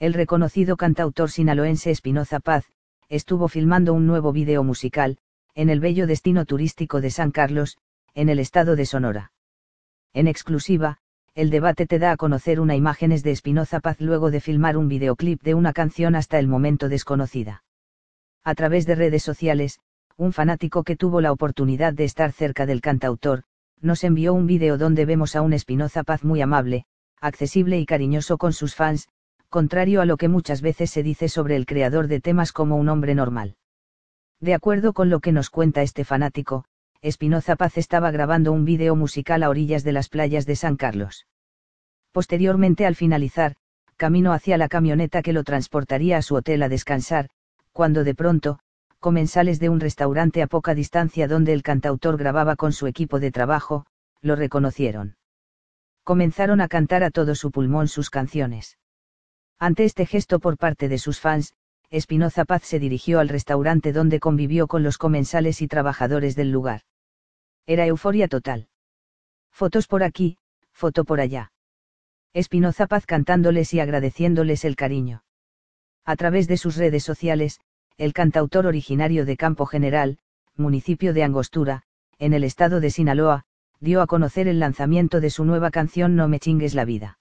el reconocido cantautor sinaloense Espinoza Paz, estuvo filmando un nuevo video musical, en el bello destino turístico de San Carlos, en el estado de Sonora. En exclusiva, el debate te da a conocer una imágenes de Espinoza Paz luego de filmar un videoclip de una canción hasta el momento desconocida. A través de redes sociales, un fanático que tuvo la oportunidad de estar cerca del cantautor, nos envió un video donde vemos a un Espinoza Paz muy amable, accesible y cariñoso con sus fans, contrario a lo que muchas veces se dice sobre el creador de temas como un hombre normal. De acuerdo con lo que nos cuenta este fanático, Espinoza Paz estaba grabando un video musical a orillas de las playas de San Carlos. Posteriormente al finalizar, camino hacia la camioneta que lo transportaría a su hotel a descansar, cuando de pronto, comensales de un restaurante a poca distancia donde el cantautor grababa con su equipo de trabajo, lo reconocieron. Comenzaron a cantar a todo su pulmón sus canciones. Ante este gesto por parte de sus fans, Espinoza Paz se dirigió al restaurante donde convivió con los comensales y trabajadores del lugar. Era euforia total. Fotos por aquí, foto por allá. Espinoza Paz cantándoles y agradeciéndoles el cariño. A través de sus redes sociales, el cantautor originario de Campo General, municipio de Angostura, en el estado de Sinaloa, dio a conocer el lanzamiento de su nueva canción No me chingues la vida.